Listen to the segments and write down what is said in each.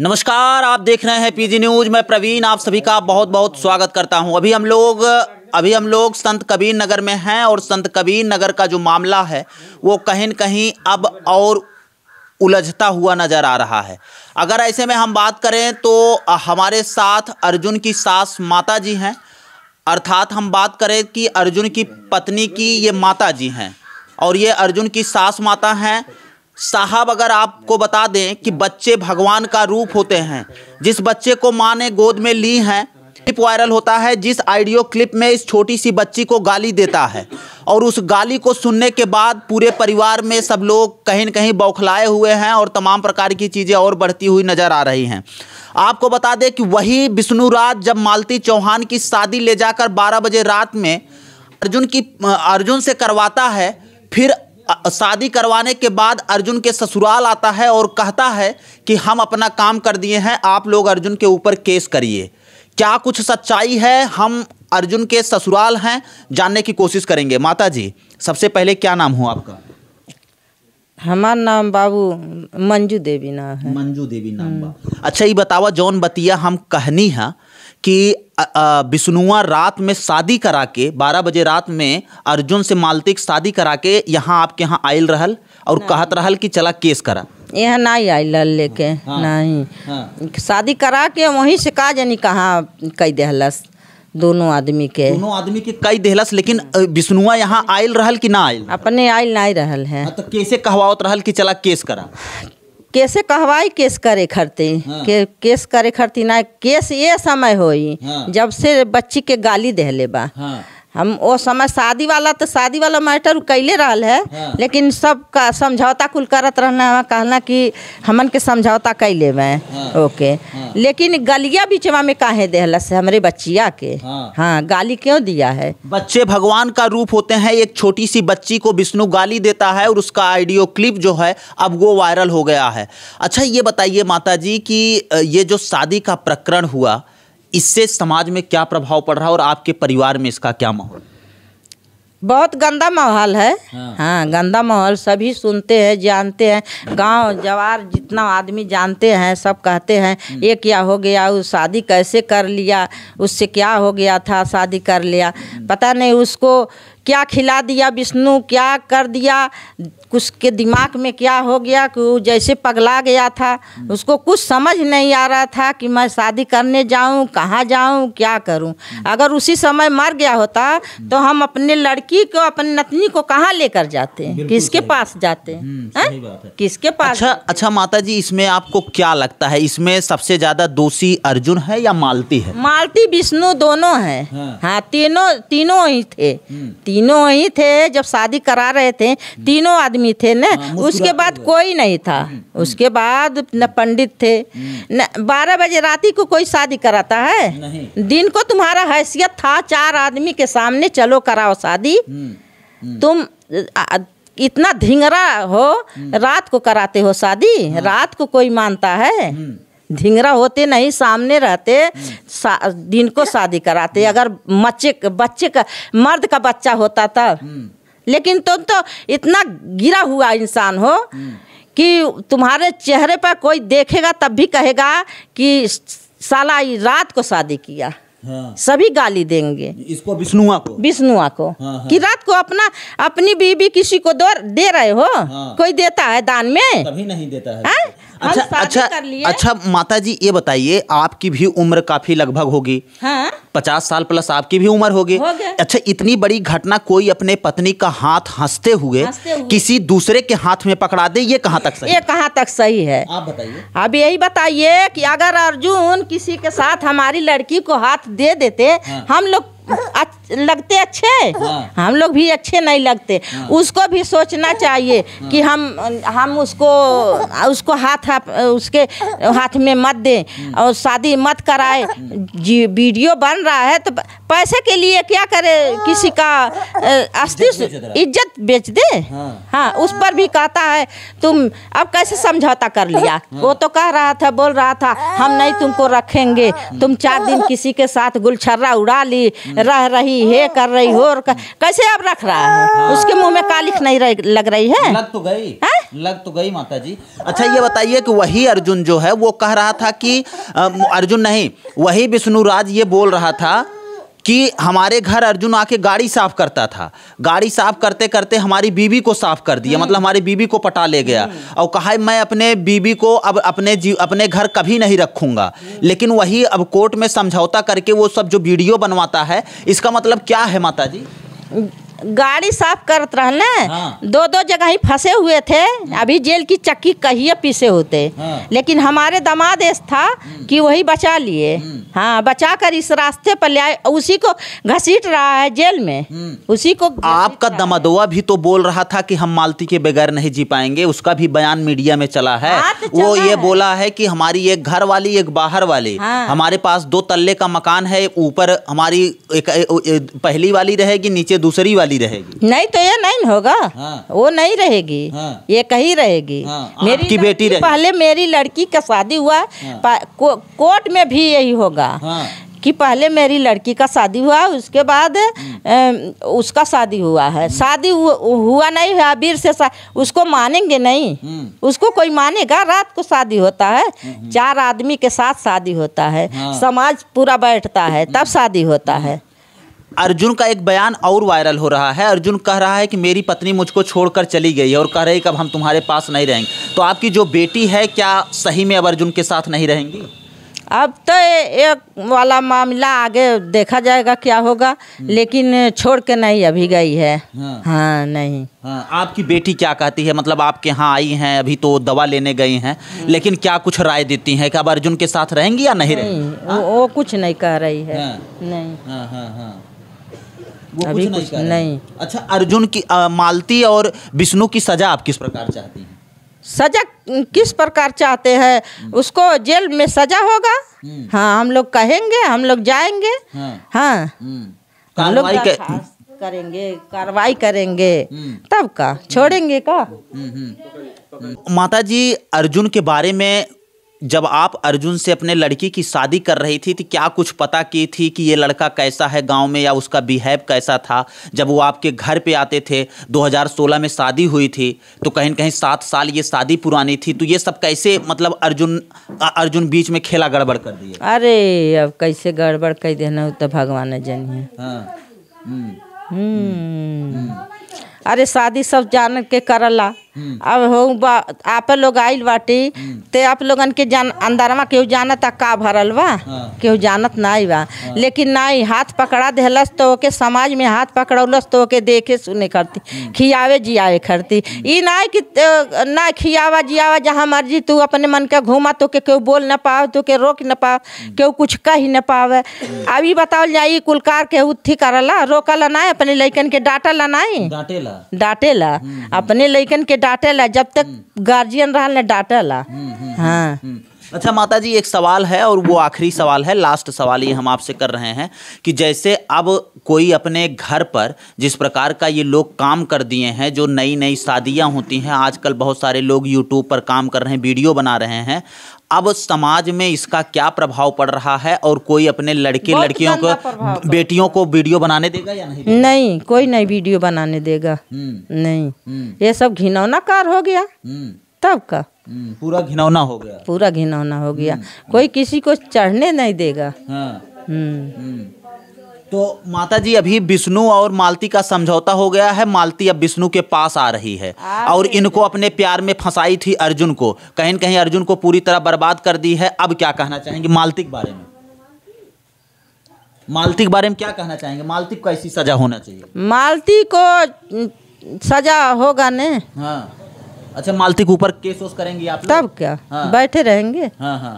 नमस्कार आप देख रहे हैं पीजी न्यूज मैं प्रवीण आप सभी का बहुत बहुत स्वागत करता हूं अभी हम लोग अभी हम लोग संत कबीर नगर में हैं और संत कबीर नगर का जो मामला है वो कहीं न कहीं अब और उलझता हुआ नज़र आ रहा है अगर ऐसे में हम बात करें तो हमारे साथ अर्जुन की सास माता जी हैं अर्थात हम बात करें कि अर्जुन की पत्नी की ये माता जी हैं और ये अर्जुन की सास माता हैं साहब अगर आपको बता दें कि बच्चे भगवान का रूप होते हैं जिस बच्चे को माँ ने गोद में ली हैं क्लिप वायरल होता है जिस आइडियो क्लिप में इस छोटी सी बच्ची को गाली देता है और उस गाली को सुनने के बाद पूरे परिवार में सब लोग कहीं न कहीं बौखलाए हुए हैं और तमाम प्रकार की चीज़ें और बढ़ती हुई नज़र आ रही हैं आपको बता दें कि वही विष्णु जब मालती चौहान की शादी ले जाकर बारह बजे रात में अर्जुन की अर्जुन से करवाता है फिर शादी करवाने के बाद अर्जुन के ससुराल आता है और कहता है कि हम अपना काम कर दिए हैं आप लोग अर्जुन के ऊपर केस करिए क्या कुछ सच्चाई है हम अर्जुन के ससुराल हैं जानने की कोशिश करेंगे माता जी सबसे पहले क्या नाम हो आपका हमारा नाम बाबू मंजू देवी नाम है मंजू देवी नाम अच्छा ये बतावा जौन बतिया हम कहनी है कि विष्णुआ रात में शादी करा के बारह बजे रात में अर्जुन से मालतिक शादी करा के यहाँ आपके यहाँ आयल रहल और कहत रहल कि चला केस करा यहाँ नहीं आई लल लेके हाँ, हाँ, नहीं हाँ, शादी करा के वहीं से का जानी कहाँ कई दहलस दोनों आदमी के दोनों आदमी के कई दहलस लेकिन विष्णुआ यहाँ आयल रहल कि ना आयल अपने आयल नहीं रहल है हाँ, तो कैसे कहवावत रहल कि चला केस करा कैसे कहवाई केस करे खरती हाँ। के केस करे खरती ना केस ये समय होई हाँ। जब से बच्ची के गाली दहले बा हाँ। हम वो समय शादी वाला तो शादी वाला मैटर कैले रहा है हाँ। लेकिन सब का समझौता कुल करत रहना है कहना कि हमन के समझौता कै ले हाँ। ओके हाँ। लेकिन गलिया बीचवा में काहे देहला से हमारे बच्चिया के हाँ।, हाँ गाली क्यों दिया है बच्चे भगवान का रूप होते हैं एक छोटी सी बच्ची को विष्णु गाली देता है और उसका आइडियो क्लिप जो है अब वो वायरल हो गया है अच्छा ये बताइए माता जी की ये जो शादी का प्रकरण हुआ इससे समाज में क्या प्रभाव पड़ रहा है और आपके परिवार में इसका क्या माहौल बहुत गंदा माहौल है हाँ, हाँ गंदा माहौल सभी सुनते हैं जानते हैं गांव जवार जितना आदमी जानते हैं सब कहते हैं हम्म। ये क्या हो गया उस शादी कैसे कर लिया उससे क्या हो गया था शादी कर लिया हम्म। पता नहीं उसको क्या खिला दिया विष्णु क्या कर दिया उसके दिमाग में क्या हो गया कि वो जैसे पगला गया था उसको कुछ समझ नहीं आ रहा था कि मैं शादी करने जाऊं कहाँ जाऊं क्या करूं अगर उसी समय मर गया होता तो हम अपने लड़की को अपने नतनी को कहाँ लेकर जाते हैं किसके पास जाते हम्म, हैं है? किसके पास अच्छा अच्छा माता जी इसमें आपको क्या लगता है इसमें सबसे ज़्यादा दोषी अर्जुन है या मालती है मालती विष्णु दोनों है हाँ।, हाँ तीनों तीनों ही थे हम्म। तीनों ही थे जब शादी करा रहे थे हम्म। तीनों आदमी थे ना हाँ, उसके बाद कोई नहीं था हम्म, हम्म। उसके बाद न पंडित थे न बारह बजे रात को कोई शादी कराता है दिन को तुम्हारा हैसियत था चार आदमी के सामने चलो कराओ शादी तुम इतना धिंगरा हो रात को कराते हो शादी हाँ। रात को कोई मानता है ढिंगरा होते नहीं सामने रहते सा, दिन को शादी कराते हम्म। अगर बच्चे बच्चे का मर्द का बच्चा होता तब हम्म। लेकिन तुम तो, तो इतना गिरा हुआ इंसान हो हम्म। कि तुम्हारे चेहरे पर कोई देखेगा तब भी कहेगा कि साला रात को शादी किया हाँ। सभी गाली देंगे इसको विष्णुआ को विष्णुआ को हाँ, हाँ। कि रात को अपना अपनी बीबी किसी को दो दे रहे हो हाँ। कोई देता है दान में कभी नहीं देता है हाँ? अच्छा अच्छा कर लिए अच्छा माता जी ये बताइए आपकी भी उम्र काफी लगभग होगी हाँ? पचास साल प्लस आपकी भी उम्र होगी हो अच्छा इतनी बड़ी घटना कोई अपने पत्नी का हाथ हंसते हुए, हुए किसी दूसरे के हाथ में पकड़ा दे ये कहाँ तक सही ये कहाँ तक सही है आप बताइए अब यही बताइए कि अगर अर्जुन किसी के साथ हमारी लड़की को हाथ दे देते हाँ। हम लोग लगते अच्छे हाँ। हम लोग भी अच्छे नहीं लगते हाँ। उसको भी सोचना चाहिए हाँ। कि हम हम उसको उसको हाथ उसके हाथ में मत दें और शादी मत कराए वीडियो बन रहा है तो पैसे के लिए क्या करे किसी का अस्तित्व इज्जत बेच दे हाँ उस पर भी कहता है तुम अब कैसे समझौता कर लिया वो तो कह रहा था बोल रहा था हम नहीं तुमको रखेंगे तुम चार दिन किसी के साथ गुलछर्रा उड़ा ली रह रही है कर रही हो और कैसे अब रख रहा है उसके मुंह में कालिख नहीं रह, लग रही है लग तो गई है? लग तो गई माता जी अच्छा ये बताइए कि वही अर्जुन जो है वो कह रहा था कि अर्जुन नहीं वही विष्णु राज ये बोल रहा था कि हमारे घर अर्जुन आके गाड़ी साफ करता था गाड़ी साफ करते करते हमारी बीवी को साफ कर दिया मतलब हमारी बीवी को पटा ले गया और कहा मैं अपने बीबी को अब अपने जीव अपने घर कभी नहीं रखूंगा लेकिन वही अब कोर्ट में समझौता करके वो सब जो वीडियो बनवाता है इसका मतलब क्या है माता जी गाड़ी साफ करत रह हाँ। दो दो जगह ही फंसे हुए थे अभी जेल की चक्की कहिए पीसे होते हाँ। लेकिन हमारे दमाद था हम्म। कि वही बचा लिए हम्म। हाँ बचा कर इस रास्ते पर ले आए उसी को घसीट रहा है जेल में हम्म। उसी को आपका दमादोआ भी तो बोल रहा था कि हम मालती के बगैर नहीं जी पाएंगे उसका भी बयान मीडिया में चला है हाँ, तो वो ये बोला है की हमारी एक घर वाली एक बाहर वाली हाँ। हमारे पास दो तल्ले का मकान है ऊपर हमारी पहली वाली रहेगी नीचे दूसरी वाली वाली रहेगी नहीं तो ये नहीं होगा हाँ। वो नहीं रहेगी हाँ। ये कहीं रहेगी हाँ। मेरी बेटी पहले मेरी लड़की का शादी हुआ हाँ। को, कोर्ट में भी यही होगा हाँ। कि पहले मेरी लड़की का शादी हुआ उसके बाद ए, हम्म। उसका शादी हुआ है हम्म। शादी हुआ, हुआ नहीं है अबीर से उसको मानेंगे नहीं हम्म। उसको कोई मानेगा रात को शादी होता है चार आदमी के साथ शादी होता है हाँ। समाज पूरा बैठता है तब शादी होता है अर्जुन का एक बयान और वायरल हो रहा है अर्जुन कह रहा है कि मेरी पत्नी मुझको छोड़कर चली गई है और कह रही कि अब हम तुम्हारे पास नहीं रहेंगे तो आपकी जो बेटी है क्या सही में अब अर्जुन के साथ नहीं रहेंगी अब तो एक वाला मामला आगे देखा जाएगा क्या होगा हम्म। लेकिन छोड़ के नहीं अभी गई है हाँ, हाँ नहीं हाँ, आपकी बेटी क्या कहती है मतलब आपके यहाँ आई हैं अभी तो दवा लेने गई हैं हम्म। लेकिन क्या कुछ राय देती हैं कि अब अर्जुन के साथ रहेंगी या नहीं, नहीं रहेंगी वो, हाँ। वो कुछ नहीं कह रही है हाँ, नहीं हाँ, हाँ, हाँ। वो कुछ नहीं, कुछ नहीं, नहीं अच्छा अर्जुन की आ, मालती और विष्णु की सजा आप किस प्रकार चाहती हैं सजा किस प्रकार चाहते हैं हम्म। उसको जेल में सजा होगा हम्म। हाँ हम लोग कहेंगे हम लोग जाएंगे हाँ, हाँ। हम्म। हम लोग करेंगे कार्रवाई करेंगे तब का छोड़ेंगे का माता जी अर्जुन के बारे में जब आप अर्जुन से अपने लड़की की शादी कर रही थी तो क्या कुछ पता की थी कि ये लड़का कैसा है गांव में या उसका बिहेव कैसा था जब वो आपके घर पे आते थे 2016 में शादी हुई थी तो कहीं कहीं सात साल ये शादी पुरानी थी तो ये सब कैसे मतलब अर्जुन अर्जुन बीच में खेला गड़बड़ कर दिया अरे अब कैसे गड़बड़ कर देना तो भगवान जानिए हाँ। हम्म। हम्म। हम्म। अरे शादी सब जान के करला हम्म। अब हो आप लोग आइल बाटी हम्म। ते आप लोगन के जान अंदरवा केहू जानत का भरल बा हाँ। केहू जानत नहीं बा हाँ। लेकिन नहीं हाथ पकड़ा देहलस तो ओके समाज में हाथ पकड़ौलस तो ओके देखे सुने करती हम्म। खियावे जियावे करती ई ना कि ना खियावा जियावा जहाँ मर्जी तू अपने मन के घूमा तो के केहू बोल ना पाव तो के रोक ना पाव केहू कुछ कह ना पावे अभी बतावल बताओल जाए कुलकार के उथी करला रोकल ना अपने लैकन के डांटला ना डांटेला ला अपने लैकन के डांटे ला जब तक गार्जियन रहा डांटे ला हाँ हम्म, हम्म। अच्छा माता जी एक सवाल है और वो आखिरी सवाल है लास्ट सवाल ये हम आपसे कर रहे हैं कि जैसे अब कोई अपने घर पर जिस प्रकार का ये लोग काम कर दिए हैं जो नई नई शादियाँ होती हैं आजकल बहुत सारे लोग यूट्यूब पर काम कर रहे हैं वीडियो बना रहे हैं अब समाज में इसका क्या प्रभाव पड़ रहा है और कोई अपने लड़के लड़कियों को बेटियों को वीडियो बनाने देगा या नहीं देगा? नहीं कोई नहीं वीडियो बनाने देगा हम्म। नहीं हम्म। ये सब घिनौना कार हो गया हम्म। तब का हम्म, पूरा घिनौना हो गया पूरा घिनौना हो गया हम्म, हम्म। कोई किसी को चढ़ने नहीं देगा हाँ। तो माता जी अभी विष्णु और मालती का समझौता हो गया है मालती अब विष्णु के पास आ रही है और इनको अपने प्यार में फंसाई थी अर्जुन को कहीं न कहीं अर्जुन को पूरी तरह बर्बाद कर दी है अब क्या कहना चाहेंगे मालती के बारे में मालती के बारे में क्या कहना चाहेंगे मालती को कैसी सजा होना चाहिए मालती को सजा होगा ने हाँ अच्छा मालती के ऊपर केस वोस करेंगे आप तब क्या हाँ। बैठे रहेंगे हाँ हाँ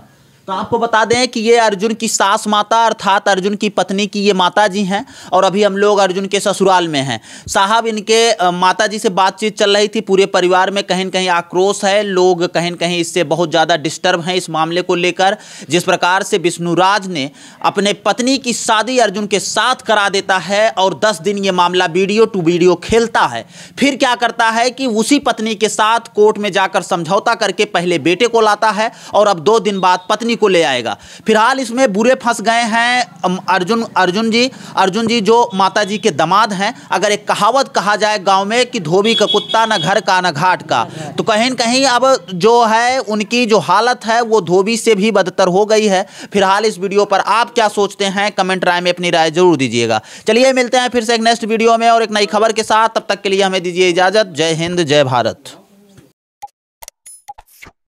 तो आपको बता दें कि ये अर्जुन की सास माता अर्थात अर्जुन की पत्नी की ये माता जी हैं और अभी हम लोग अर्जुन के ससुराल में हैं साहब इनके माता जी से बातचीत चल रही थी पूरे परिवार में कहीं कहीं आक्रोश है लोग कहीं कहीं इससे बहुत ज़्यादा डिस्टर्ब हैं इस मामले को लेकर जिस प्रकार से विष्णुराज ने अपने पत्नी की शादी अर्जुन के साथ करा देता है और दस दिन ये मामला वीडियो टू वीडियो खेलता है फिर क्या करता है कि उसी पत्नी के साथ कोर्ट में जाकर समझौता करके पहले बेटे को लाता है और अब दो दिन बाद पत्नी को ले आएगा फिलहाल इसमें बुरे फंस गए हैं अर्जुन अर्जुन जी अर्जुन जी जो माता जी के दमाद हैं अगर एक कहावत कहा जाए गांव में कि धोबी का कुत्ता ना घर का न घाट का तो कहीं कहीं अब जो है उनकी जो हालत है वो धोबी से भी बदतर हो गई है फिलहाल इस वीडियो पर आप क्या सोचते हैं कमेंट राय में अपनी राय जरूर दीजिएगा चलिए मिलते हैं फिर से एक नेक्स्ट वीडियो में और एक नई खबर के साथ तब तक के लिए हमें दीजिए इजाज़त जय हिंद जय भारत